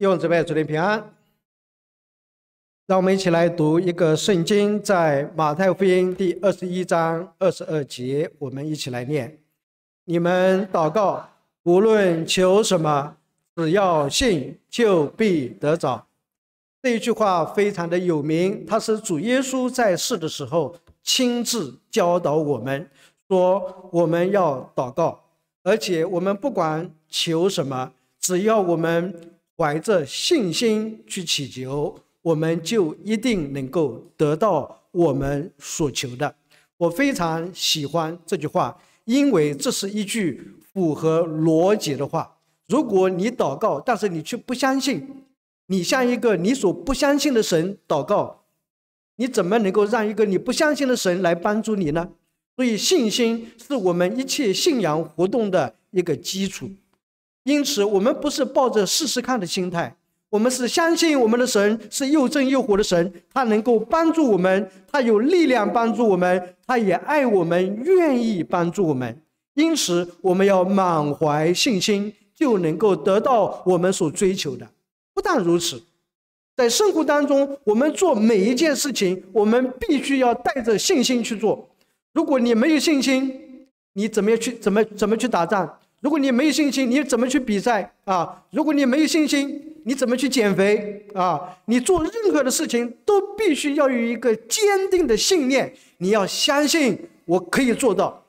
用这百祝你平安。让我们一起来读一个圣经，在马太福音第二十一章二十二节，我们一起来念：“你们祷告，无论求什么，只要信，就必得着。”这一句话非常的有名，他是主耶稣在世的时候亲自教导我们，说我们要祷告，而且我们不管求什么，只要我们。怀着信心去祈求，我们就一定能够得到我们所求的。我非常喜欢这句话，因为这是一句符合逻辑的话。如果你祷告，但是你却不相信，你向一个你所不相信的神祷告，你怎么能够让一个你不相信的神来帮助你呢？所以，信心是我们一切信仰活动的一个基础。因此，我们不是抱着试试看的心态，我们是相信我们的神是又真又活的神，他能够帮助我们，他有力量帮助我们，他也爱我们，愿意帮助我们。因此，我们要满怀信心，就能够得到我们所追求的。不但如此，在生活当中，我们做每一件事情，我们必须要带着信心去做。如果你没有信心，你怎么样去？怎么怎么去打仗？如果你没有信心，你怎么去比赛啊？如果你没有信心，你怎么去减肥啊？你做任何的事情，都必须要有一个坚定的信念。你要相信我可以做到，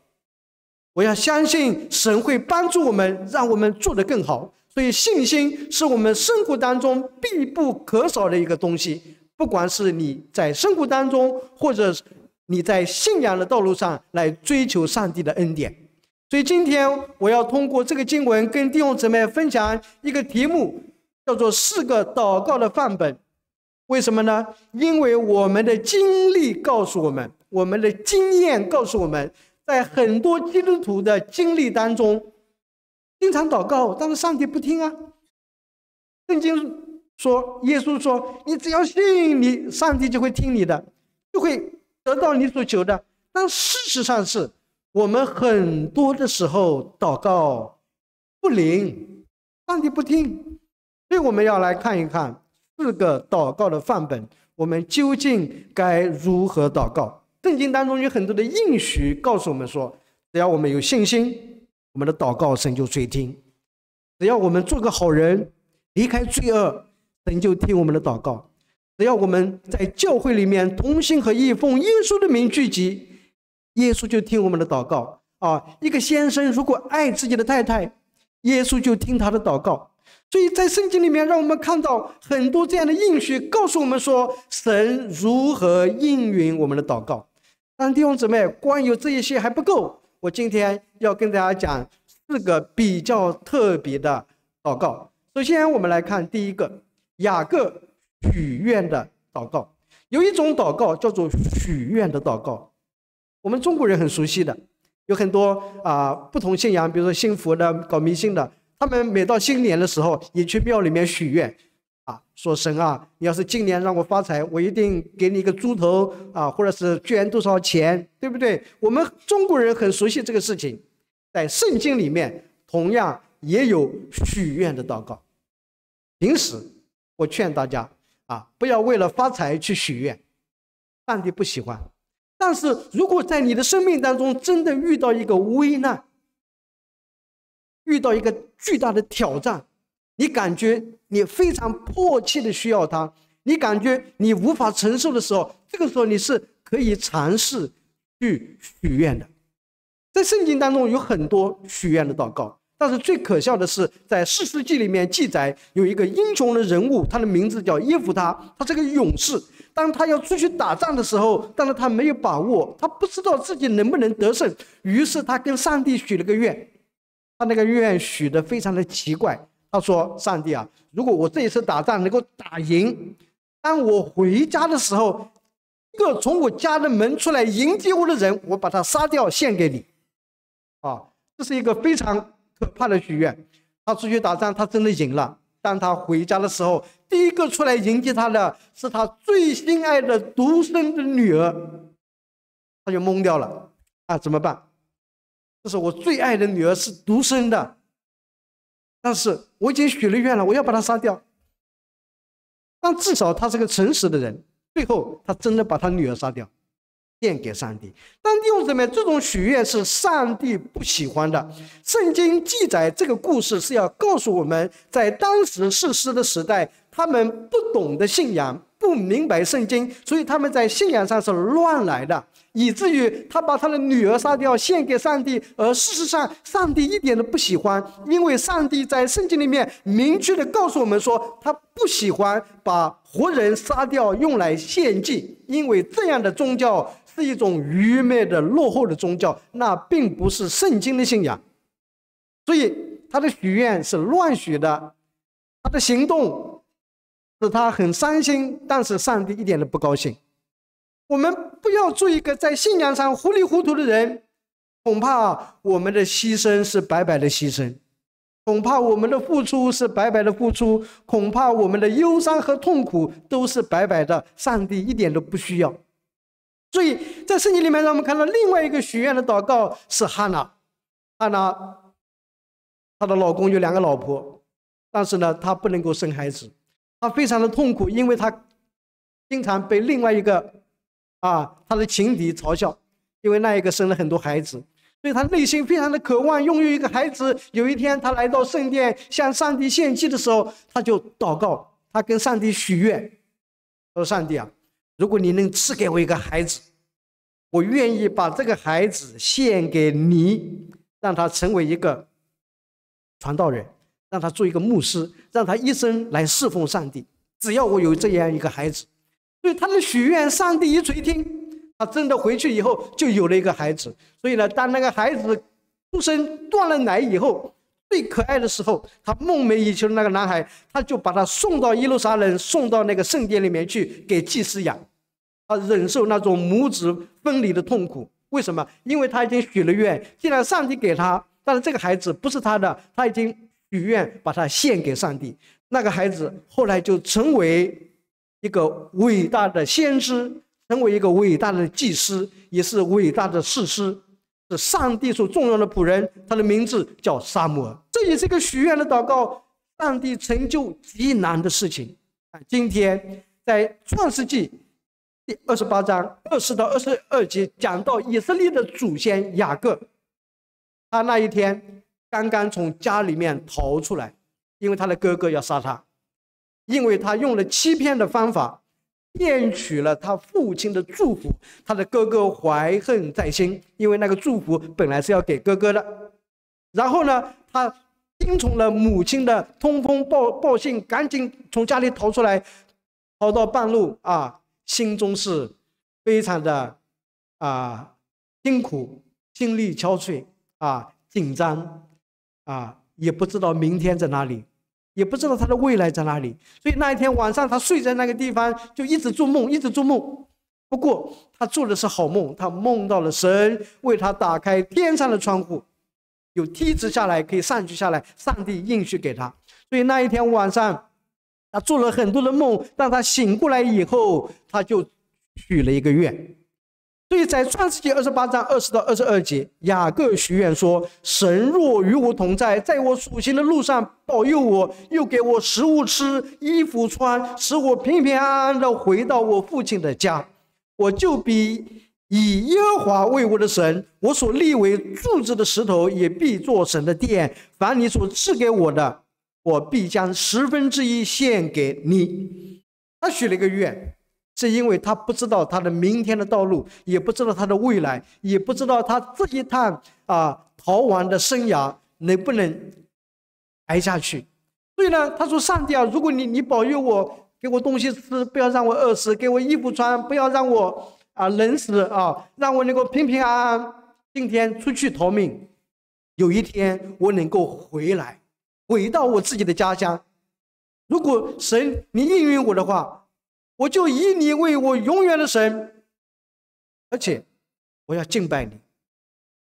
我要相信神会帮助我们，让我们做得更好。所以，信心是我们生活当中必不可少的一个东西。不管是你在生活当中，或者你在信仰的道路上来追求上帝的恩典。所以今天我要通过这个经文，跟弟兄姊妹分享一个题目，叫做“四个祷告的范本”。为什么呢？因为我们的经历告诉我们，我们的经验告诉我们在很多基督徒的经历当中，经常祷告，但是上帝不听啊。圣经说，耶稣说：“你只要信，你上帝就会听你的，就会得到你所求的。”但事实上是。我们很多的时候祷告不灵，上帝不听，所以我们要来看一看四个祷告的范本，我们究竟该如何祷告？圣经当中有很多的应许告诉我们说，只要我们有信心，我们的祷告神就垂听；只要我们做个好人，离开罪恶，神就听我们的祷告；只要我们在教会里面同心合一，奉耶稣的名聚集。耶稣就听我们的祷告啊！一个先生如果爱自己的太太，耶稣就听他的祷告。所以在圣经里面，让我们看到很多这样的应许，告诉我们说神如何应允我们的祷告。但弟兄姊妹，光有这一些还不够。我今天要跟大家讲四个比较特别的祷告。首先，我们来看第一个雅各许愿的祷告。有一种祷告叫做许愿的祷告。我们中国人很熟悉的，有很多啊不同信仰，比如说信佛的、搞迷信的，他们每到新年的时候也去庙里面许愿，啊，说神啊，你要是今年让我发财，我一定给你一个猪头啊，或者是捐多少钱，对不对？我们中国人很熟悉这个事情，在圣经里面同样也有许愿的祷告。平时我劝大家啊，不要为了发财去许愿，上帝不喜欢。但是如果在你的生命当中真的遇到一个危难，遇到一个巨大的挑战，你感觉你非常迫切的需要它，你感觉你无法承受的时候，这个时候你是可以尝试去许愿的，在圣经当中有很多许愿的祷告。但是最可笑的是，在《世纪》记》里面记载有一个英雄的人物，他的名字叫耶夫达，他是个勇士。当他要出去打仗的时候，但是他没有把握，他不知道自己能不能得胜。于是他跟上帝许了个愿，他那个愿许的非常的奇怪。他说：“上帝啊，如果我这一次打仗能够打赢，当我回家的时候，一个从我家的门出来迎接我的人，我把他杀掉献给你。”啊，这是一个非常。可怕的许愿，他出去打仗，他真的赢了。当他回家的时候，第一个出来迎接他的是他最心爱的独生的女儿，他就懵掉了。啊，怎么办？这是我最爱的女儿，是独生的。但是我已经许了愿了，我要把她杀掉。但至少他是个诚实的人。最后，他真的把他女儿杀掉。献给上帝，但弟兄姊妹，这种许愿是上帝不喜欢的。圣经记载这个故事是要告诉我们在当时世世的时代，他们不懂得信仰，不明白圣经，所以他们在信仰上是乱来的，以至于他把他的女儿杀掉献给上帝，而事实上上帝一点都不喜欢，因为上帝在圣经里面明确的告诉我们说，他不喜欢把活人杀掉用来献祭，因为这样的宗教。是一种愚昧的、落后的宗教，那并不是圣经的信仰。所以他的许愿是乱许的，他的行动使他很伤心，但是上帝一点都不高兴。我们不要做一个在信仰上糊里糊涂的人，恐怕我们的牺牲是白白的牺牲，恐怕我们的付出是白白的付出，恐怕我们的忧伤和痛苦都是白白的，上帝一点都不需要。所以在圣经里面，让我们看到另外一个许愿的祷告是哈娜，哈娜，她的老公有两个老婆，但是呢，她不能够生孩子，她非常的痛苦，因为她经常被另外一个啊，她的情敌嘲笑，因为那一个生了很多孩子，所以她内心非常的渴望拥有一个孩子。有一天，她来到圣殿向上帝献祭的时候，她就祷告，她跟上帝许愿，说：“上帝啊。”如果你能赐给我一个孩子，我愿意把这个孩子献给你，让他成为一个传道人，让他做一个牧师，让他一生来侍奉上帝。只要我有这样一个孩子，所以他的许愿，上帝一垂听，他真的回去以后就有了一个孩子。所以呢，当那个孩子出生断了奶以后，最可爱的时候，他梦寐以求的那个男孩，他就把他送到耶路撒冷，送到那个圣殿里面去给祭司养。他忍受那种母子分离的痛苦，为什么？因为他已经许了愿。既然上帝给他，但是这个孩子不是他的，他已经许愿把他献给上帝。那个孩子后来就成为一个伟大的先知，成为一个伟大的祭司，也是伟大的士师，是上帝所重用的仆人。他的名字叫萨摩尔，这也是一个许愿的祷告。上帝成就极难的事情。今天在创世纪。第二十八章二十到二十二节讲到以色列的祖先雅各，他那一天刚刚从家里面逃出来，因为他的哥哥要杀他，因为他用了欺骗的方法骗取了他父亲的祝福，他的哥哥怀恨在心，因为那个祝福本来是要给哥哥的。然后呢，他听从了母亲的通风报报信，赶紧从家里逃出来，逃到半路啊。心中是非常的啊辛苦、心力憔悴啊紧张啊，也不知道明天在哪里，也不知道他的未来在哪里。所以那一天晚上，他睡在那个地方，就一直做梦，一直做梦。不过他做的是好梦，他梦到了神为他打开天上的窗户，有梯子下来，可以上去下来，上帝应许给他。所以那一天晚上。他做了很多的梦，当他醒过来以后，他就许了一个愿。所以，在创世纪二十八章二十到二十二节，雅各许愿说：“神若与我同在，在我所行的路上保佑我，又给我食物吃、衣服穿，使我平平安安的回到我父亲的家，我就必以耶和华为我的神；我所立为柱子的石头，也必做神的殿。凡你所赐给我的。”我必将十分之一献给你。他许了一个愿，是因为他不知道他的明天的道路，也不知道他的未来，也不知道他这一趟啊逃亡的生涯能不能挨下去。所以呢，他说：“上帝啊，如果你你保佑我，给我东西吃，不要让我饿死；给我衣服穿，不要让我啊冷死啊，让我能够平平安安今天出去逃命，有一天我能够回来。”回到我自己的家乡，如果神你应允我的话，我就以你为我永远的神，而且我要敬拜你，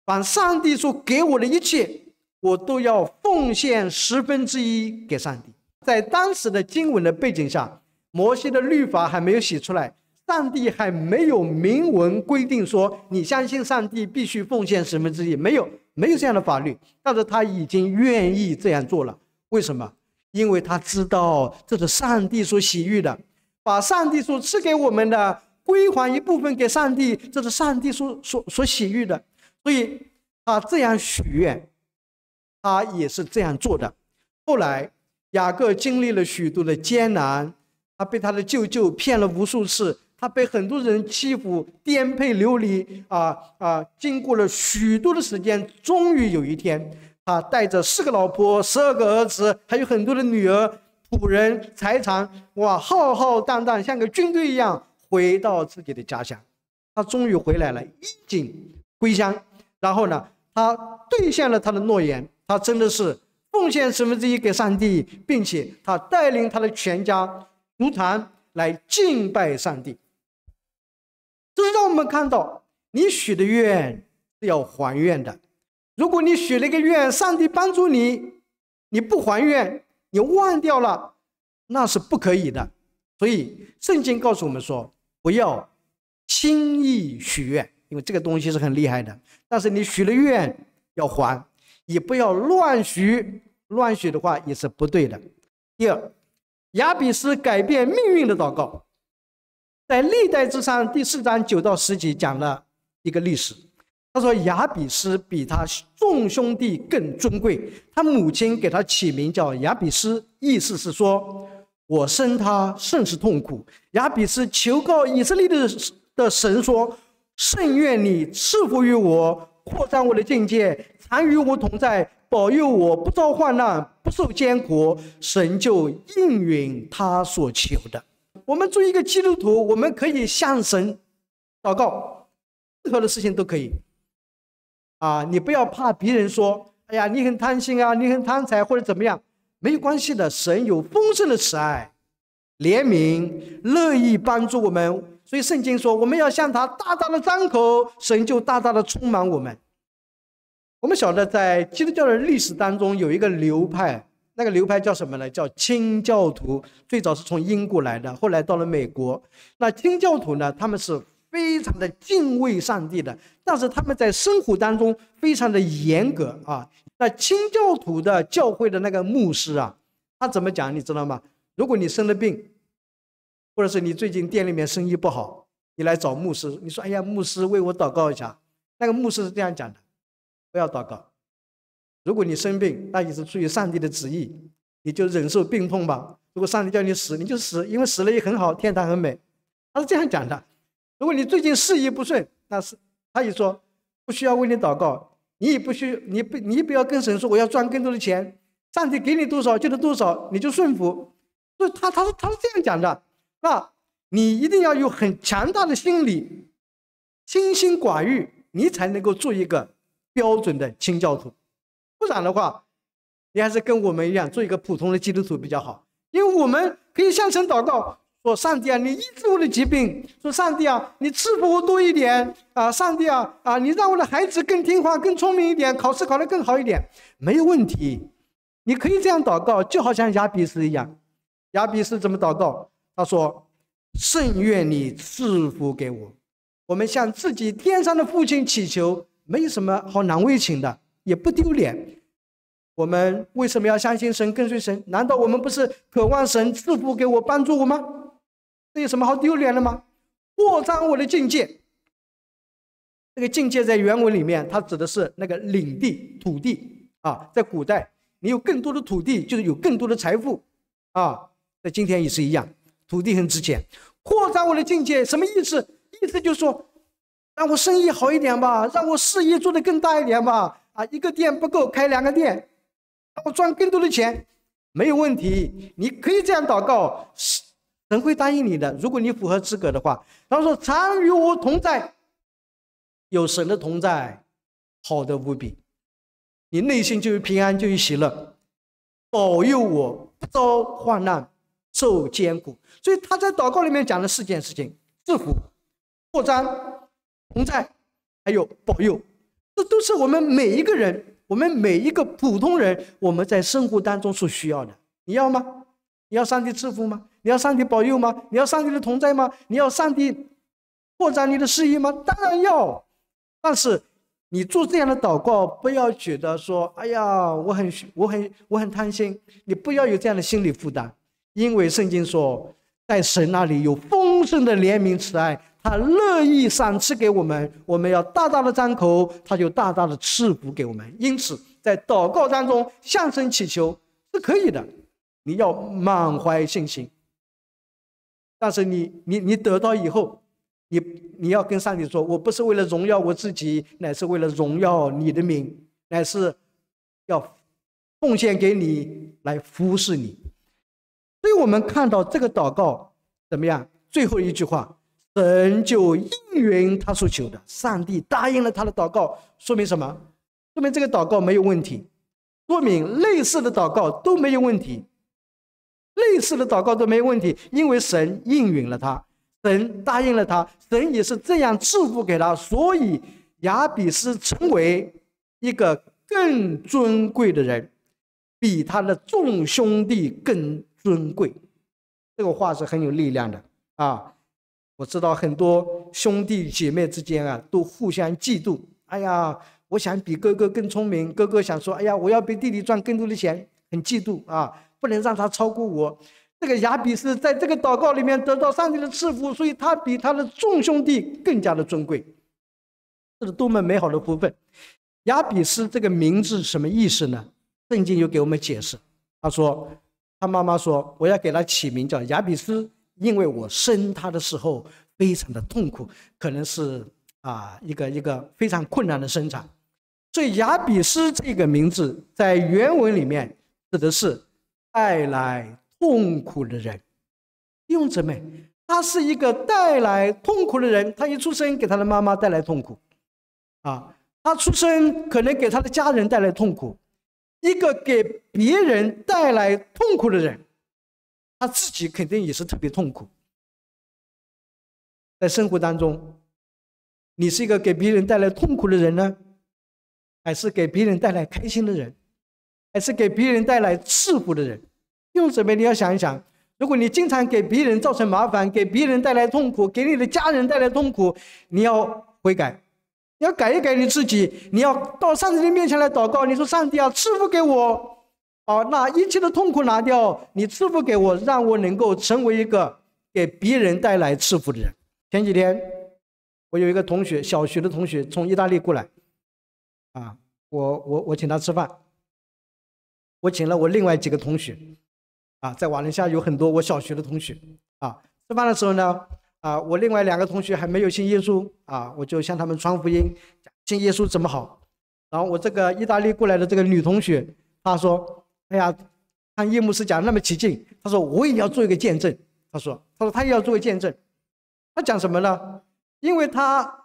把上帝所给我的一切，我都要奉献十分之一给上帝。在当时的经文的背景下，摩西的律法还没有写出来，上帝还没有明文规定说你相信上帝必须奉献十分之一，没有。没有这样的法律，但是他已经愿意这样做了。为什么？因为他知道这是上帝所喜悦的，把上帝所赐给我们的归还一部分给上帝，这是上帝所所所喜悦的。所以，他这样许愿，他也是这样做的。后来，雅各经历了许多的艰难，他被他的舅舅骗了无数次。他被很多人欺负，颠沛流离，啊啊！经过了许多的时间，终于有一天，他带着四个老婆、十二个儿子，还有很多的女儿、仆人、财产，哇，浩浩荡荡，像个军队一样，回到自己的家乡。他终于回来了，衣锦归乡。然后呢，他兑现了他的诺言，他真的是奉献十分之一给上帝，并且他带领他的全家如团来敬拜上帝。这是让我们看到，你许的愿是要还愿的。如果你许了一个愿，上帝帮助你，你不还愿，你忘掉了，那是不可以的。所以圣经告诉我们说，不要轻易许愿，因为这个东西是很厉害的。但是你许了愿要还，也不要乱许，乱许的话也是不对的。第二，亚比斯改变命运的祷告。在历代之上第四章九到十节讲了一个历史。他说：“雅比斯比他众兄弟更尊贵。他母亲给他起名叫雅比斯，意思是说，我生他甚是痛苦。雅比斯求告以色列的的神说：‘圣愿你赐福于我，扩张我的境界，常与我同在，保佑我不遭患难，不受艰苦。’神就应允他所求的。”我们做一个基督徒，我们可以向神祷告，任何的事情都可以。啊，你不要怕别人说，哎呀，你很贪心啊，你很贪财或者怎么样，没有关系的。神有丰盛的慈爱、怜悯，乐意帮助我们。所以圣经说，我们要向他大大的张口，神就大大的充满我们。我们晓得，在基督教的历史当中，有一个流派。那个流派叫什么呢？叫清教徒，最早是从英国来的，后来到了美国。那清教徒呢，他们是非常的敬畏上帝的，但是他们在生活当中非常的严格啊。那清教徒的教会的那个牧师啊，他怎么讲你知道吗？如果你生了病，或者是你最近店里面生意不好，你来找牧师，你说：“哎呀，牧师为我祷告一下。”那个牧师是这样讲的：“不要祷告。”如果你生病，那也是出于上帝的旨意，你就忍受病痛吧。如果上帝叫你死，你就死，因为死了也很好，天堂很美。他是这样讲的。如果你最近事业不顺，那是他也说不需要为你祷告，你也不需你不你不要跟神说我要赚更多的钱，上帝给你多少就是多少，你就顺服。所以他他是他是这样讲的。那你一定要有很强大的心理，清心寡欲，你才能够做一个标准的清教徒。不然的话，你还是跟我们一样做一个普通的基督徒比较好，因为我们可以向神祷告，说：“上帝啊，你医治我的疾病。”说：“上帝啊，你赐福我多一点啊。”上帝啊啊，你让我的孩子更听话、更聪明一点，考试考得更好一点，没有问题。你可以这样祷告，就好像雅比斯一样。雅比斯怎么祷告？他说：“圣愿你赐福给我。”我们向自己天上的父亲祈求，没有什么好难为情的。也不丢脸，我们为什么要相信神、跟随神？难道我们不是渴望神赐福给我、帮助我吗？这有什么好丢脸的吗？扩张我的境界。这个境界在原文里面，它指的是那个领地、土地啊。在古代，你有更多的土地，就是有更多的财富啊。在今天也是一样，土地很值钱。扩张我的境界什么意思？意思就是说，让我生意好一点吧，让我事业做得更大一点吧。啊，一个店不够，开两个店，我赚更多的钱，没有问题。你可以这样祷告，神会答应你的，如果你符合资格的话。他说：“常与我同在，有神的同在，好的无比，你内心就有平安，就有喜乐，保佑我不遭患难，受艰苦。”所以他在祷告里面讲了四件事情：致福。扩张、同在，还有保佑。这都是我们每一个人，我们每一个普通人，我们在生活当中所需要的。你要吗？你要上帝赐福吗？你要上帝保佑吗？你要上帝的同在吗？你要上帝扩展你的事业吗？当然要。但是你做这样的祷告，不要觉得说：“哎呀，我很，我很，我很贪心。”你不要有这样的心理负担，因为圣经说，在神那里有丰盛的怜悯慈爱。他乐意赏赐给我们，我们要大大的张口，他就大大的赐福给我们。因此，在祷告当中，向神祈求是可以的。你要满怀信心，但是你你你得到以后，你你要跟上帝说：“我不是为了荣耀我自己，乃是为了荣耀你的名，乃是要奉献给你来服侍你。”所以我们看到这个祷告怎么样？最后一句话。神就应允他所求的，上帝答应了他的祷告，说明什么？说明这个祷告没有问题，说明类似的祷告都没有问题，类似的祷告都没有问题，因为神应允了他，神答应了他，神也是这样赐福给他，所以亚比斯成为一个更尊贵的人，比他的众兄弟更尊贵。这个话是很有力量的啊。我知道很多兄弟姐妹之间啊，都互相嫉妒。哎呀，我想比哥哥更聪明；哥哥想说，哎呀，我要比弟弟赚更多的钱，很嫉妒啊，不能让他超过我。这个雅比斯在这个祷告里面得到上帝的赐福，所以他比他的众兄弟更加的尊贵。这是多么美好的福分！雅比斯这个名字什么意思呢？圣经又给我们解释，他说，他妈妈说，我要给他起名叫雅比斯。因为我生他的时候非常的痛苦，可能是啊一个一个非常困难的生产，所以亚比斯这个名字在原文里面指的是带来痛苦的人。弟兄姊妹，他是一个带来痛苦的人，他一出生给他的妈妈带来痛苦，啊，他出生可能给他的家人带来痛苦，一个给别人带来痛苦的人。他自己肯定也是特别痛苦。在生活当中，你是一个给别人带来痛苦的人呢，还是给别人带来开心的人，还是给别人带来赐福的人？用什么？你要想一想。如果你经常给别人造成麻烦，给别人带来痛苦，给你的家人带来痛苦，你要悔改，要改一改你自己。你要到上帝的面前来祷告，你说：“上帝啊，赐福给我。”好，那一切的痛苦拿掉，你赐福给我，让我能够成为一个给别人带来赐福的人。前几天，我有一个同学，小学的同学从意大利过来，啊，我我我请他吃饭，我请了我另外几个同学，啊，在瓦伦西亚有很多我小学的同学，啊，吃饭的时候呢，啊，我另外两个同学还没有信耶稣，啊，我就向他们传福音，信耶稣怎么好？然后我这个意大利过来的这个女同学，她说。哎呀，看叶牧师讲那么起劲，他说我也要做一个见证。他说，他说他也要做个见证。他讲什么呢？因为他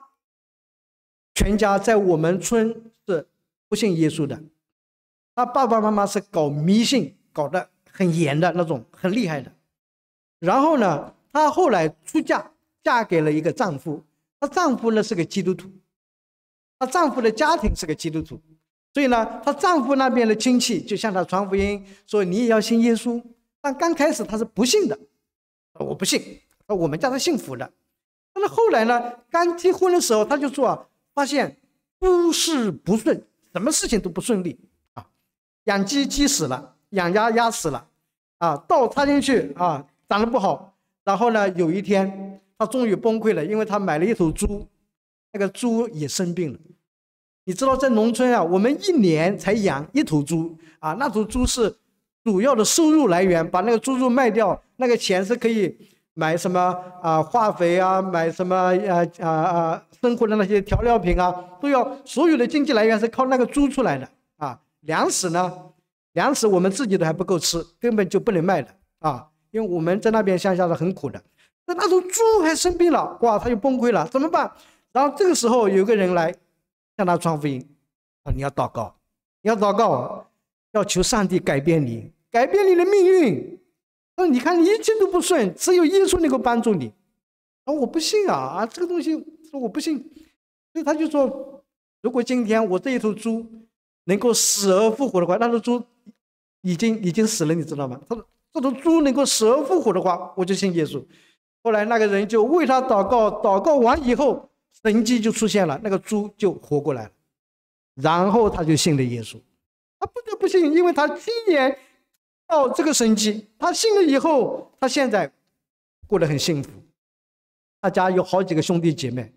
全家在我们村是不信耶稣的，他爸爸妈妈是搞迷信，搞得很严的那种，很厉害的。然后呢，他后来出嫁，嫁给了一个丈夫。她丈夫呢是个基督徒，她丈夫的家庭是个基督徒。所以呢，她丈夫那边的亲戚就向她传福音，说你也要信耶稣。但刚开始她是不信的，我不信，我们家是信佛的。那么后来呢，刚结婚的时候，她就说发现诸事不顺，什么事情都不顺利啊，养鸡鸡死了，养鸭鸭死了，啊，稻插进去啊长得不好。然后呢，有一天她终于崩溃了，因为她买了一头猪，那个猪也生病了。你知道在农村啊，我们一年才养一头猪啊，那头猪是主要的收入来源，把那个猪肉卖掉，那个钱是可以买什么啊，化肥啊，买什么啊啊啊，生活的那些调料品啊，都要所有的经济来源是靠那个猪出来的啊。粮食呢，粮食我们自己都还不够吃，根本就不能卖的啊，因为我们在那边乡下是很苦的。那那头猪还生病了，哇，它就崩溃了，怎么办？然后这个时候有个人来。看他传福音，啊，你要祷告，你要祷告，要求上帝改变你，改变你的命运。说你看你一切都不顺，只有耶稣能够帮助你。说我不信啊，啊这个东西说我不信，所以他就说，如果今天我这一头猪能够死而复活的话，那头猪已经已经死了，你知道吗？他说这头猪能够死而复活的话，我就信耶稣。后来那个人就为他祷告，祷告完以后。神迹就出现了，那个猪就活过来了，然后他就信了耶稣，他不得不信，因为他亲眼到这个神迹。他信了以后，他现在过得很幸福，他家有好几个兄弟姐妹，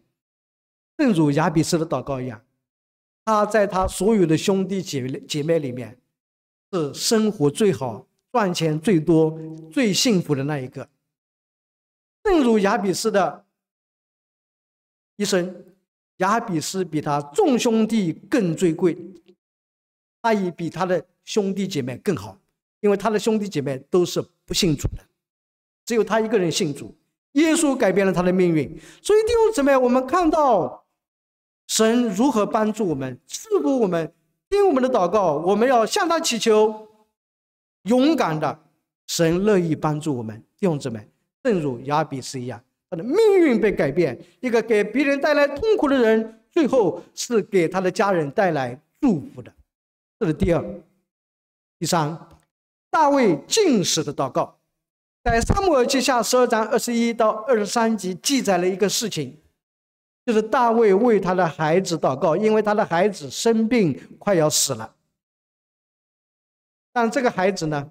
正如雅比斯的祷告一样，他在他所有的兄弟姐姐妹里面是生活最好、赚钱最多、最幸福的那一个，正如雅比斯的。一生，雅比斯比他众兄弟更尊贵，他也比他的兄弟姐妹更好，因为他的兄弟姐妹都是不信主的，只有他一个人信主。耶稣改变了他的命运，所以弟兄姊妹，我们看到神如何帮助我们，赐福我们，听我们的祷告，我们要向他祈求，勇敢的，神乐意帮助我们。弟兄姊妹，正如雅比斯一样。他的命运被改变，一个给别人带来痛苦的人，最后是给他的家人带来祝福的。这是第二，第三，大卫进士的祷告，在撒母耳记下十二章二十一到二十三集记载了一个事情，就是大卫为他的孩子祷告，因为他的孩子生病快要死了。但这个孩子呢，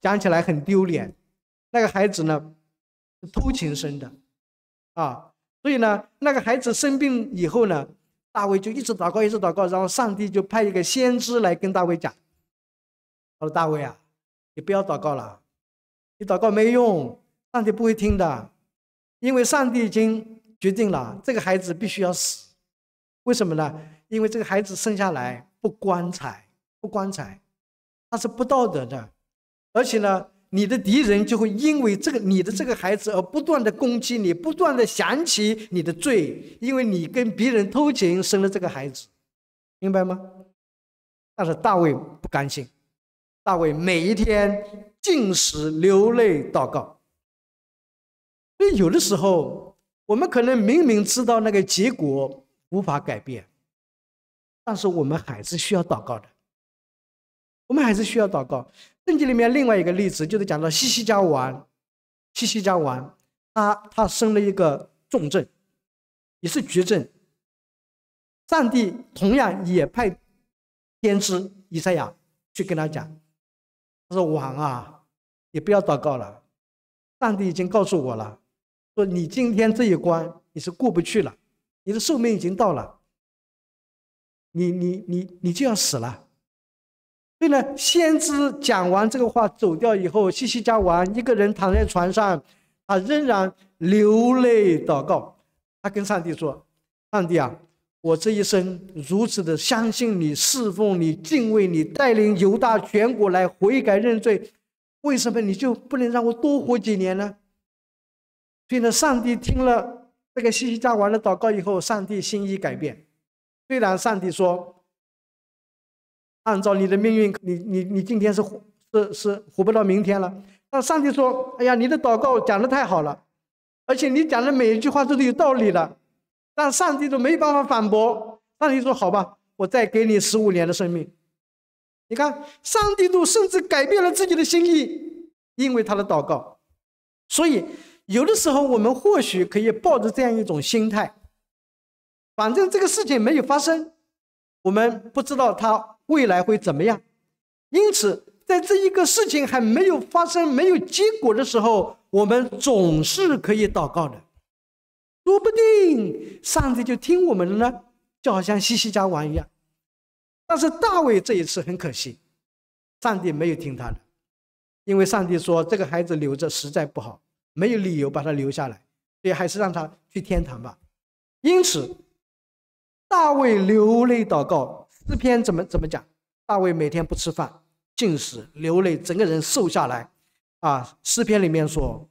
讲起来很丢脸，那个孩子呢？偷情生的，啊，所以呢，那个孩子生病以后呢，大卫就一直祷告，一直祷告，然后上帝就派一个先知来跟大卫讲：“他说，大卫啊，你不要祷告了，你祷告没用，上帝不会听的，因为上帝已经决定了这个孩子必须要死。为什么呢？因为这个孩子生下来不光彩，不光彩，他是不道德的，而且呢。”你的敌人就会因为这个你的这个孩子而不断的攻击你，不断的想起你的罪，因为你跟别人偷情生了这个孩子，明白吗？但是大卫不甘心，大卫每一天进食流泪祷告。所以有的时候我们可能明明知道那个结果无法改变，但是我们还是需要祷告的，我们还是需要祷告。圣经里面另外一个例子，就是讲到西西加王，西西加王，他他生了一个重症，也是绝症。上帝同样也派先知以赛亚去跟他讲，他说：“王啊，你不要祷告了，上帝已经告诉我了，说你今天这一关你是过不去了，你的寿命已经到了，你你你你就要死了。”所以呢，先知讲完这个话走掉以后，西西加王一个人躺在床上，他仍然流泪祷告。他跟上帝说：“上帝啊，我这一生如此的相信你、侍奉你、敬畏你、带领犹大全国来悔改认罪，为什么你就不能让我多活几年呢？”所以呢，上帝听了这个西西加王的祷告以后，上帝心意改变。虽然上帝说，按照你的命运，你你你今天是活是是活不到明天了。但上帝说：“哎呀，你的祷告讲的太好了，而且你讲的每一句话都是有道理的。”但上帝都没办法反驳。那你说好吧，我再给你十五年的生命。你看，上帝都甚至改变了自己的心意，因为他的祷告。所以，有的时候我们或许可以抱着这样一种心态：反正这个事情没有发生，我们不知道他。未来会怎么样？因此，在这一个事情还没有发生、没有结果的时候，我们总是可以祷告的。说不定上帝就听我们的呢，就好像西西家王一样。但是大卫这一次很可惜，上帝没有听他的，因为上帝说这个孩子留着实在不好，没有理由把他留下来，所以还是让他去天堂吧。因此，大卫流泪祷告。诗篇怎么怎么讲？大卫每天不吃饭，进食流泪，整个人瘦下来。啊，诗篇里面说，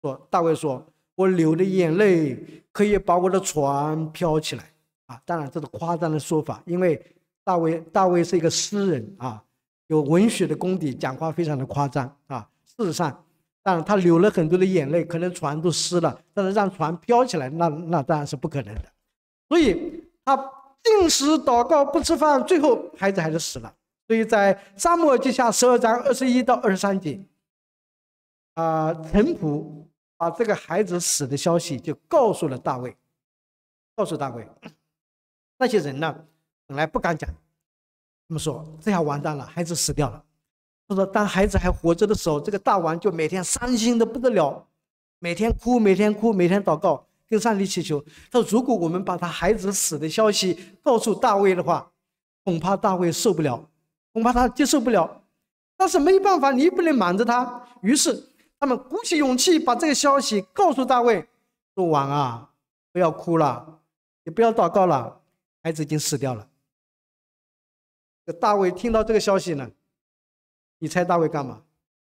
说大卫说，我流的眼泪可以把我的船飘起来。啊，当然这是夸张的说法，因为大卫大卫是一个诗人啊，有文学的功底，讲话非常的夸张啊。事实上，当然他流了很多的眼泪，可能船都湿了，但是让船飘起来，那那当然是不可能的。所以他。定时祷告，不吃饭，最后孩子还是死了。所以在沙漠记下十二章二十一到二十三节，啊，陈普把这个孩子死的消息就告诉了大卫，告诉大卫那些人呢，本来不敢讲，他们说这下完蛋了，孩子死掉了。他说，当孩子还活着的时候，这个大王就每天伤心的不得了，每天哭，每天哭，每天祷告。跟上帝祈求。他说：“如果我们把他孩子死的消息告诉大卫的话，恐怕大卫受不了，恐怕他接受不了。但是没办法，你不能瞒着他。于是他们鼓起勇气把这个消息告诉大卫。说：‘王啊，不要哭了，也不要祷告了，孩子已经死掉了。’”这大卫听到这个消息呢，你猜大卫干嘛？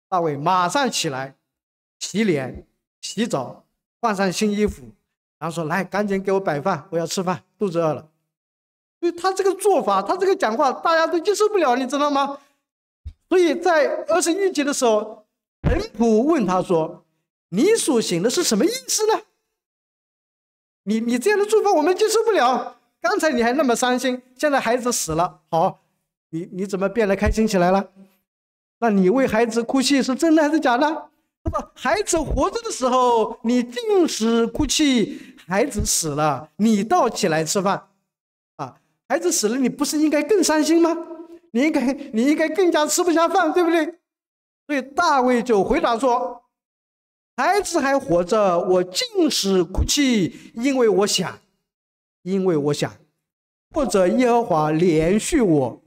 大卫马上起来，洗脸、洗澡，换上新衣服。然后说：“来，赶紧给我摆饭，我要吃饭，肚子饿了。”所以他这个做法，他这个讲话，大家都接受不了，你知道吗？所以在二十一节的时候，陈普问他说：“你所行的是什么意思呢？你你这样的做法，我们接受不了。刚才你还那么伤心，现在孩子死了，好，你你怎么变得开心起来了？那你为孩子哭泣是真的还是假的？”那么，孩子活着的时候，你尽时哭泣；孩子死了，你倒起来吃饭。啊，孩子死了，你不是应该更伤心吗？你应该，你应该更加吃不下饭，对不对？所以大卫就回答说：“孩子还活着，我尽是哭泣，因为我想，因为我想，或者耶和华连续我，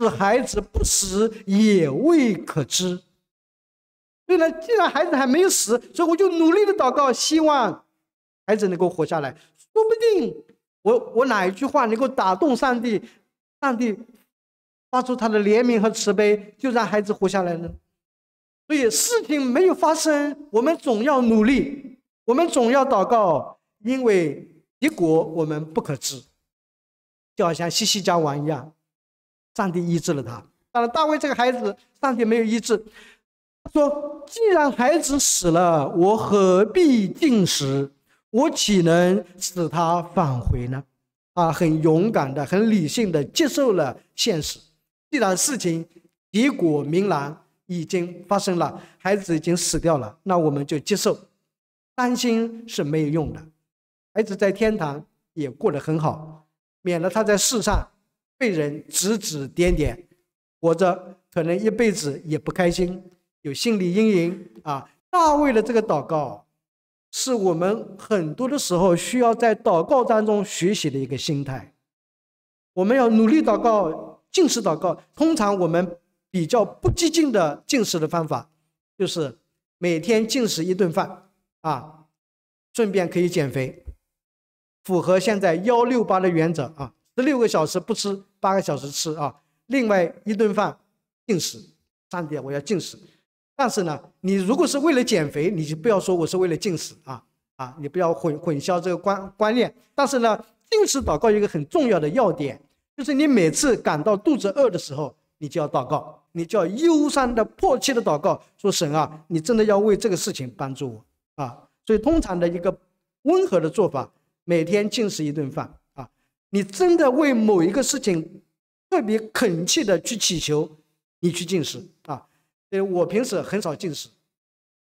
使孩子不死也未可知。”所以呢，既然孩子还没有死，所以我就努力的祷告，希望孩子能够活下来。说不定我我哪一句话能够打动上帝，上帝发出他的怜悯和慈悲，就让孩子活下来呢？所以事情没有发生，我们总要努力，我们总要祷告，因为结果我们不可知。就好像西西家王一样，上帝医治了他。当然，大卫这个孩子，上帝没有医治。说：“既然孩子死了，我何必进食？我岂能使他返回呢？”啊，很勇敢的，很理性的接受了现实。既然事情结果明朗，已经发生了，孩子已经死掉了，那我们就接受。担心是没有用的。孩子在天堂也过得很好，免得他在世上被人指指点点，活着可能一辈子也不开心。有心理阴影啊！大卫的这个祷告，是我们很多的时候需要在祷告当中学习的一个心态。我们要努力祷告，进食祷告。通常我们比较不激进的进食的方法，就是每天进食一顿饭啊，顺便可以减肥，符合现在幺六八的原则啊，十六个小时不吃，八个小时吃啊，另外一顿饭进食，三点我要进食。但是呢，你如果是为了减肥，你就不要说我是为了进食啊啊，你不要混混淆这个观观念。但是呢，定时祷告一个很重要的要点，就是你每次感到肚子饿的时候，你就要祷告，你就要忧伤的、迫切的祷告，说神啊，你真的要为这个事情帮助我啊！所以通常的一个温和的做法，每天进食一顿饭啊，你真的为某一个事情特别恳切的去祈求，你去进食。对我平时很少进食，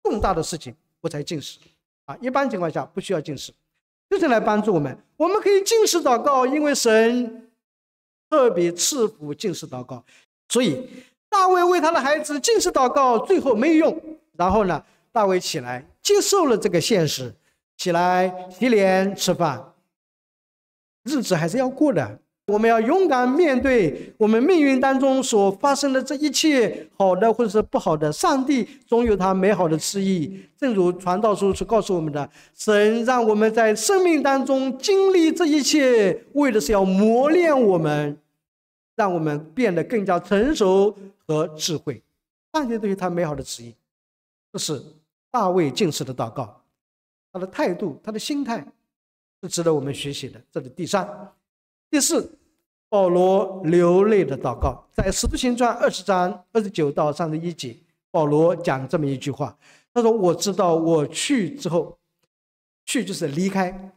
重大的事情我才进食啊，一般情况下不需要进食。是来帮助我们，我们可以进食祷告，因为神特别赐福进食祷告。所以大卫为他的孩子进食祷告，最后没用。然后呢，大卫起来接受了这个现实，起来洗脸吃饭，日子还是要过的。我们要勇敢面对我们命运当中所发生的这一切，好的或者是不好的，上帝总有他美好的旨意。正如传道书是告诉我们的，神让我们在生命当中经历这一切，为的是要磨练我们，让我们变得更加成熟和智慧。上帝都有他美好的旨意。这是大卫进士的祷告，他的态度，他的心态，是值得我们学习的。这是第三。第四，保罗流泪的祷告，在使徒行传二十章二十九到三十一节，保罗讲这么一句话，他说：“我知道，我去之后，去就是离开，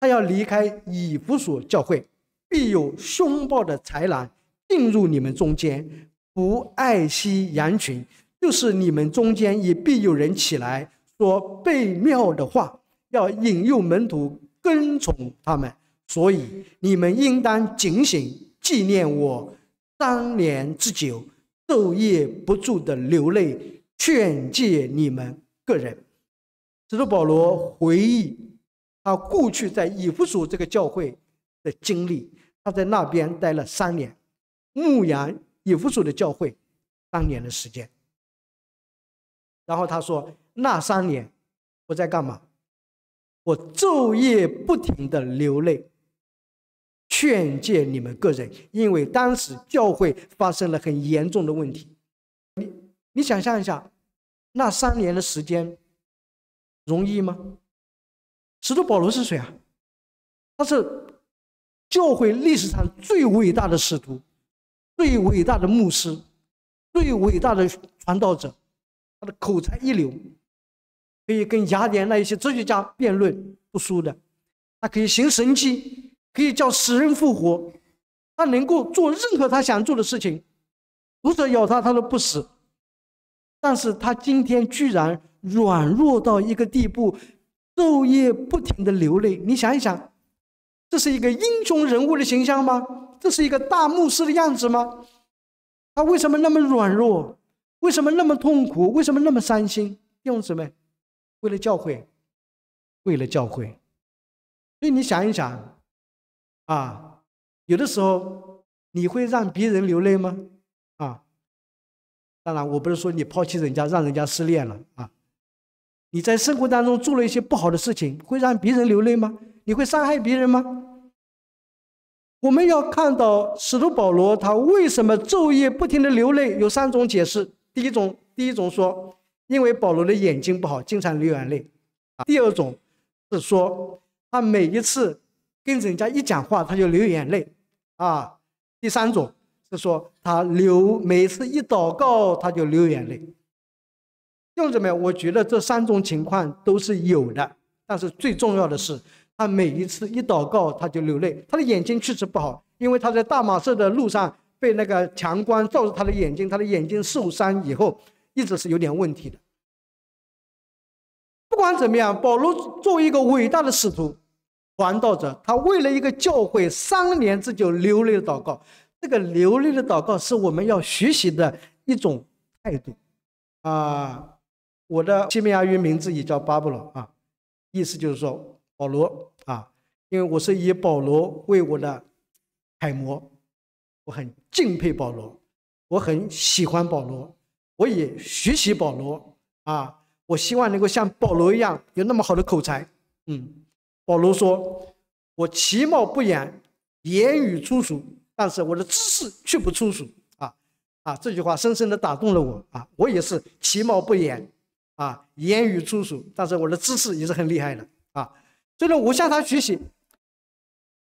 他要离开以弗所教会，必有凶暴的豺狼进入你们中间，不爱惜羊群；就是你们中间，也必有人起来说悖谬的话，要引诱门徒跟从他们。”所以你们应当警醒，纪念我三年之久，昼夜不住的流泪，劝诫你们个人。这是保罗回忆他过去在以弗所这个教会的经历，他在那边待了三年，牧羊以弗所的教会三年的时间。然后他说：“那三年我在干嘛？我昼夜不停的流泪。”劝诫你们个人，因为当时教会发生了很严重的问题。你你想象一下，那三年的时间，容易吗？使徒保罗是谁啊？他是教会历史上最伟大的使徒，最伟大的牧师，最伟大的传道者。他的口才一流，可以跟雅典那一些哲学家辩论不输的。他可以行神迹。可以叫死人复活，他能够做任何他想做的事情，毒蛇咬他他都不死，但是他今天居然软弱到一个地步，昼夜不停的流泪。你想一想，这是一个英雄人物的形象吗？这是一个大牧师的样子吗？他为什么那么软弱？为什么那么痛苦？为什么那么伤心？弟兄姊妹，为了教会，为了教会，所以你想一想。啊，有的时候你会让别人流泪吗？啊，当然，我不是说你抛弃人家，让人家失恋了啊。你在生活当中做了一些不好的事情，会让别人流泪吗？你会伤害别人吗？我们要看到使徒保罗他为什么昼夜不停的流泪？有三种解释。第一种，第一种说，因为保罗的眼睛不好，经常流眼泪。第二种是说，他每一次。跟人家一讲话，他就流眼泪，啊！第三种是说他流，每次一祷告他就流眼泪。用什么样？我觉得这三种情况都是有的。但是最重要的是，他每一次一祷告他就流泪，他的眼睛确实不好，因为他在大马士的路上被那个强光照着他的眼睛，他的眼睛受伤以后一直是有点问题的。不管怎么样，保罗作为一个伟大的使徒。传道者，他为了一个教会三年之久流泪祷告，这个流泪的祷告是我们要学习的一种态度啊！我的西班牙语名字也叫巴布罗啊，意思就是说保罗啊，因为我是以保罗为我的楷模，我很敬佩保罗，我很喜欢保罗，我也学习保罗啊！我希望能够像保罗一样有那么好的口才，嗯。保罗说：“我其貌不扬，言语粗俗，但是我的知识却不粗俗啊！啊，这句话深深的打动了我啊！我也是其貌不扬啊，言语粗俗，但是我的知识也是很厉害的啊！所以，呢，我向他学习。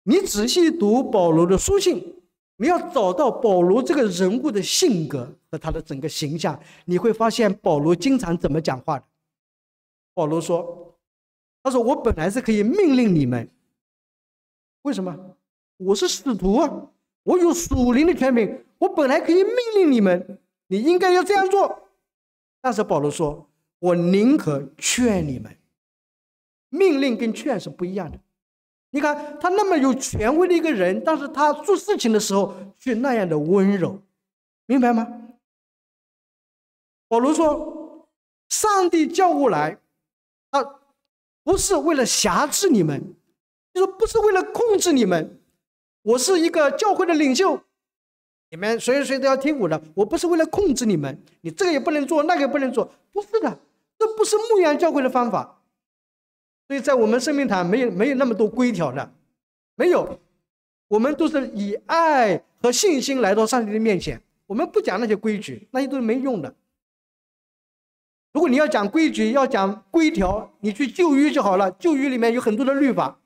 你仔细读保罗的书信，你要找到保罗这个人物的性格和他的整个形象，你会发现保罗经常怎么讲话的。保罗说。”他说：“我本来是可以命令你们，为什么？我是使徒，啊，我有属灵的权柄，我本来可以命令你们，你应该要这样做。”但是保罗说：“我宁可劝你们，命令跟劝是不一样的。”你看他那么有权威的一个人，但是他做事情的时候却那样的温柔，明白吗？保罗说：“上帝叫过来，他。”不是为了辖制你们，就是不是为了控制你们。我是一个教会的领袖，你们谁谁都要听我的。我不是为了控制你们，你这个也不能做，那个也不能做，不是的，这不是牧羊教会的方法。所以在我们生命堂没有没有那么多规条的，没有，我们都是以爱和信心来到上帝的面前，我们不讲那些规矩，那些都是没用的。如果你要讲规矩，要讲规条，你去旧约就好了。旧约里面有很多的律法，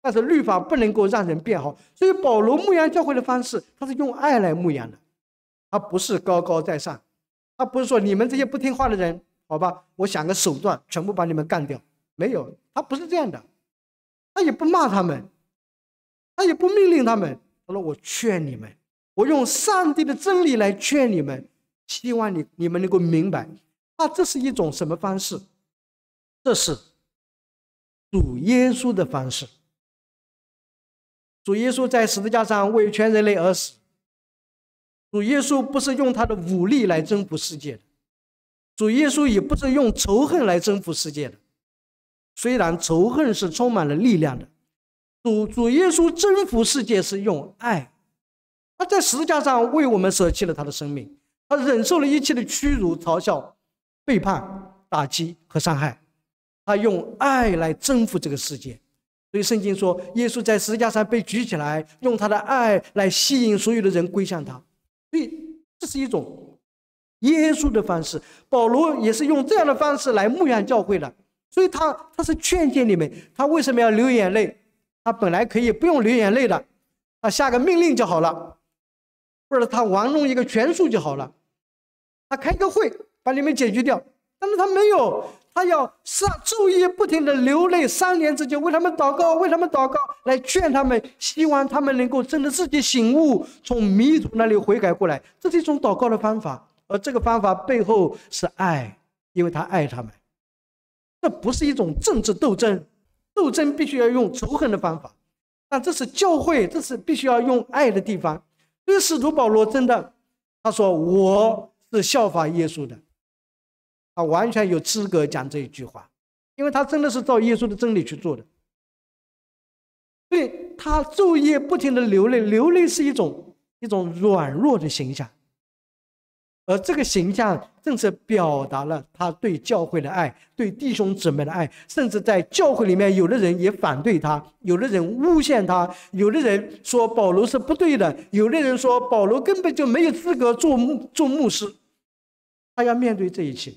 但是律法不能够让人变好。所以保罗牧羊教会的方式，他是用爱来牧羊的，他不是高高在上，他不是说你们这些不听话的人，好吧，我想个手段，全部把你们干掉。没有，他不是这样的，他也不骂他们，他也不命令他们。他说：“我劝你们，我用上帝的真理来劝你们，希望你你们能够明白。”那这是一种什么方式？这是主耶稣的方式。主耶稣在十字架上为全人类而死。主耶稣不是用他的武力来征服世界的，主耶稣也不是用仇恨来征服世界的。虽然仇恨是充满了力量的，主主耶稣征服世界是用爱。他在十字架上为我们舍弃了他的生命，他忍受了一切的屈辱、嘲笑。背叛、打击和伤害，他用爱来征服这个世界。所以圣经说，耶稣在十字架上被举起来，用他的爱来吸引所有的人归向他。所以这是一种耶稣的方式。保罗也是用这样的方式来牧养教会的。所以，他他是劝诫你们，他为什么要流眼泪？他本来可以不用流眼泪的，他下个命令就好了，或者他玩弄一个权术就好了，他开个会。把你们解决掉，但是他没有，他要上昼夜不停的流泪三年之久，为他们祷告，为他们祷告，来劝他们，希望他们能够真的自己醒悟，从迷途那里悔改过来。这是一种祷告的方法，而这个方法背后是爱，因为他爱他们。这不是一种政治斗争，斗争必须要用仇恨的方法，但这是教会，这是必须要用爱的地方。这个使徒保罗真的，他说我是效法耶稣的。他完全有资格讲这一句话，因为他真的是照耶稣的真理去做的。所以他昼夜不停的流泪，流泪是一种一种软弱的形象，而这个形象正是表达了他对教会的爱，对弟兄姊妹的爱。甚至在教会里面，有的人也反对他，有的人诬陷他，有的人说保罗是不对的，有的人说保罗根本就没有资格做做牧师。他要面对这一切。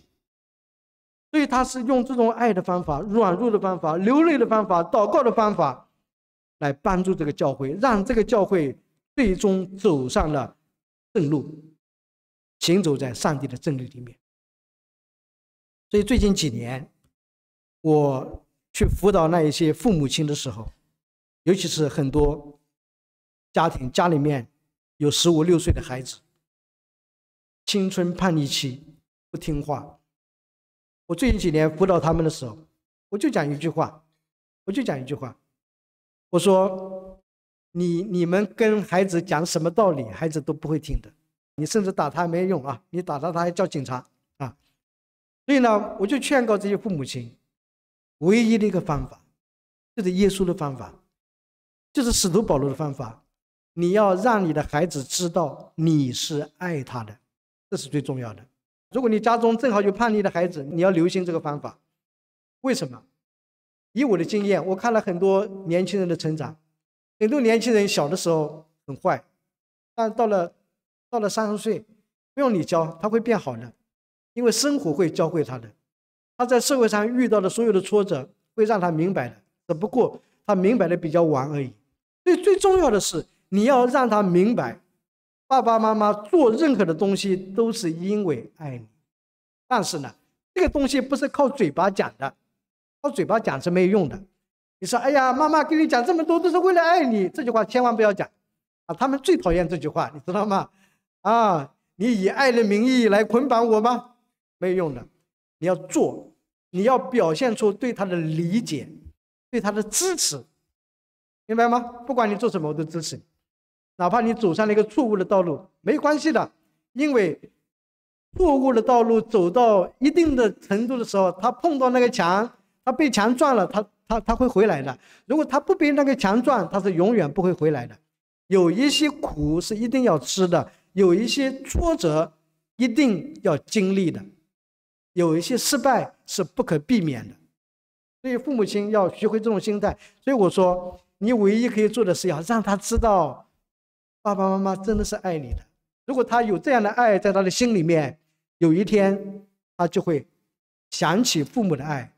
所以他是用这种爱的方法、软弱的方法、流泪的方法、祷告的方法，来帮助这个教会，让这个教会最终走上了正路，行走在上帝的正路里面。所以最近几年，我去辅导那一些父母亲的时候，尤其是很多家庭家里面有十五六岁的孩子，青春叛逆期，不听话。我最近几年辅导他们的时候，我就讲一句话，我就讲一句话，我说：“你你们跟孩子讲什么道理，孩子都不会听的。你甚至打他没用啊，你打他他还叫警察啊。所以呢，我就劝告这些父母亲，唯一的一个方法，就是耶稣的方法，就是使徒保罗的方法。你要让你的孩子知道你是爱他的，这是最重要的。”如果你家中正好有叛逆的孩子，你要留心这个方法。为什么？以我的经验，我看了很多年轻人的成长，很多年轻人小的时候很坏，但到了到了三十岁，不用你教，他会变好的，因为生活会教会他的。他在社会上遇到的所有的挫折，会让他明白的，只不过他明白的比较晚而已。最最重要的是，你要让他明白。爸爸妈妈做任何的东西都是因为爱你，但是呢，这个东西不是靠嘴巴讲的，靠嘴巴讲是没有用的。你说：“哎呀，妈妈跟你讲这么多都是为了爱你。”这句话千万不要讲啊！他们最讨厌这句话，你知道吗？啊，你以爱的名义来捆绑我吗？没有用的，你要做，你要表现出对他的理解，对他的支持，明白吗？不管你做什么，我都支持你。哪怕你走上了一个错误的道路，没关系的，因为错误的道路走到一定的程度的时候，他碰到那个墙，他被墙撞了，他他他会回来的。如果他不被那个墙撞，他是永远不会回来的。有一些苦是一定要吃的，有一些挫折一定要经历的，有一些失败是不可避免的。所以父母亲要学会这种心态。所以我说，你唯一可以做的是要让他知道。爸爸妈妈真的是爱你的。如果他有这样的爱在他的心里面，有一天他就会想起父母的爱，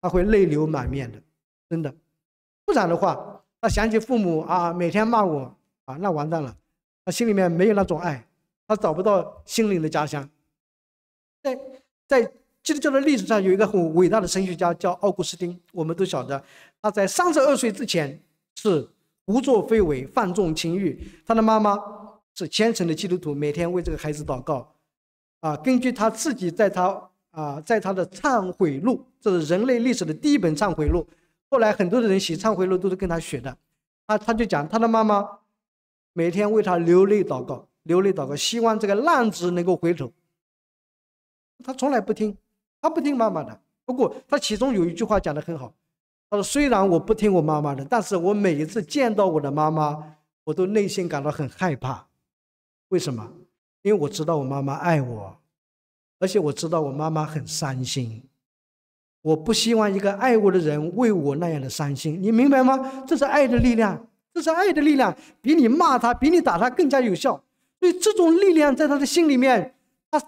他会泪流满面的。真的，不然的话，他想起父母啊，每天骂我啊，那完蛋了。他心里面没有那种爱，他找不到心灵的家乡。在在基督教的历史上，有一个很伟大的神学家叫奥古斯丁，我们都晓得，他在三十二岁之前是。胡作非为，放纵情欲。他的妈妈是虔诚的基督徒，每天为这个孩子祷告。啊，根据他自己在他啊，在他的忏悔录，这是人类历史的第一本忏悔录。后来很多的人写忏悔录都是跟他学的。他他就讲，他的妈妈每天为他流泪祷告，流泪祷告，希望这个浪子能够回头。他从来不听，他不听妈妈的。不过他其中有一句话讲得很好。他说：“虽然我不听我妈妈的，但是我每一次见到我的妈妈，我都内心感到很害怕。为什么？因为我知道我妈妈爱我，而且我知道我妈妈很伤心。我不希望一个爱我的人为我那样的伤心，你明白吗？这是爱的力量，这是爱的力量，比你骂他，比你打他更加有效。所以这种力量在他的心里面，他，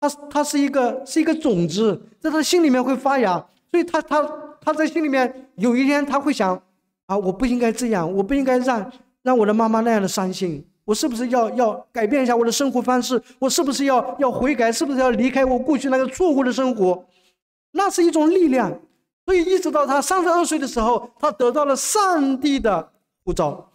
他，他是一个，是一个种子，在他心里面会发芽。所以他，他。”他在心里面，有一天他会想：啊，我不应该这样，我不应该让让我的妈妈那样的伤心。我是不是要要改变一下我的生活方式？我是不是要要悔改？是不是要离开我过去那个错误的生活？那是一种力量。所以，一直到他三十二岁的时候，他得到了上帝的呼召。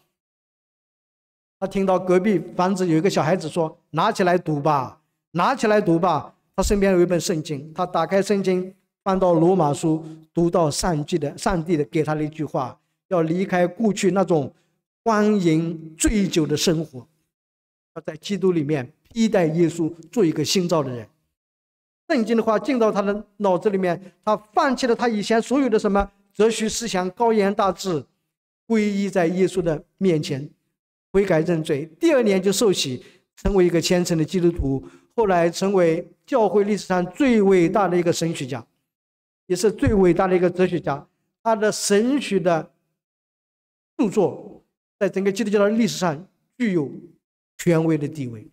他听到隔壁房子有一个小孩子说：“拿起来读吧，拿起来读吧。”他身边有一本圣经，他打开圣经。翻到罗马书，读到上帝的上帝的给他的一句话：要离开过去那种欢迎醉酒的生活，要在基督里面依代耶稣，做一个新造的人。圣经的话进到他的脑子里面，他放弃了他以前所有的什么哲学思想、高言大志，皈依在耶稣的面前，悔改认罪。第二年就受洗，成为一个虔诚的基督徒，后来成为教会历史上最伟大的一个神学家。也是最伟大的一个哲学家，他的神学的著作在整个基督教的历史上具有权威的地位。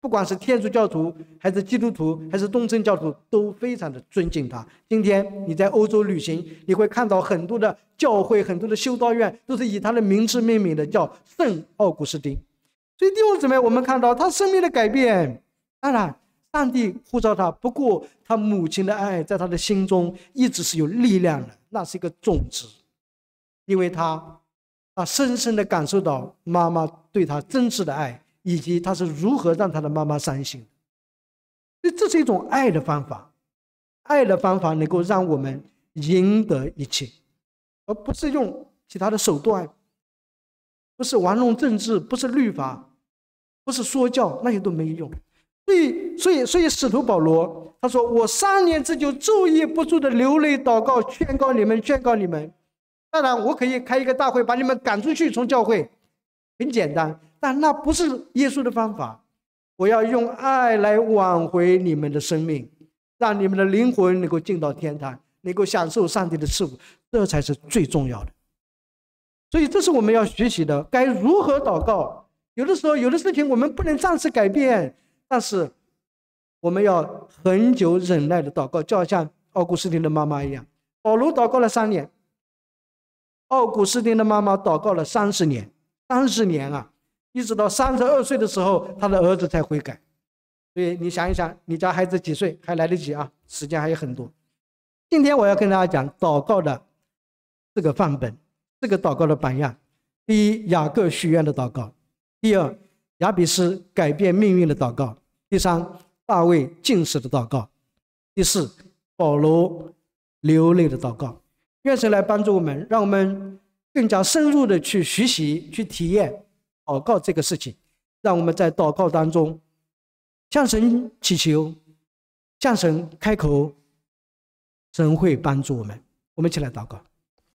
不管是天主教徒，还是基督徒，还是东正教徒，都非常的尊敬他。今天你在欧洲旅行，你会看到很多的教会、很多的修道院都是以他的名字命名的，叫圣奥古斯丁。所以第五姊妹，我们看到他生命的改变。当然。上帝呼召他，不过他母亲的爱在他的心中一直是有力量的，那是一个种子，因为他，啊深深的感受到妈妈对他真挚的爱，以及他是如何让他的妈妈伤心。所以，这是一种爱的方法，爱的方法能够让我们赢得一切，而不是用其他的手段，不是玩弄政治，不是律法，不是说教，那些都没用。所以，所以，所以，使徒保罗他说：“我三年之久昼夜不住的流泪祷告，劝告你们，劝告你们。当然，我可以开一个大会，把你们赶出去，从教会。很简单，但那不是耶稣的方法。我要用爱来挽回你们的生命，让你们的灵魂能够进到天堂，能够享受上帝的赐福，这才是最重要的。所以，这是我们要学习的，该如何祷告。有的时候，有的事情我们不能暂时改变。”但是，我们要很久忍耐的祷告，就好像奥古斯丁的妈妈一样。保罗祷告了三年，奥古斯丁的妈妈祷告了三十年，三十年啊，一直到三十二岁的时候，他的儿子才悔改。所以你想一想，你家孩子几岁，还来得及啊？时间还有很多。今天我要跟大家讲祷告的这个范本，这个祷告的榜样：第一，雅各许愿的祷告；第二。亚比斯改变命运的祷告，第三，大卫进食的祷告，第四，保罗流泪的祷告。愿神来帮助我们，让我们更加深入的去学习、去体验祷告这个事情。让我们在祷告当中向神祈求，向神开口，神会帮助我们。我们一起来祷告。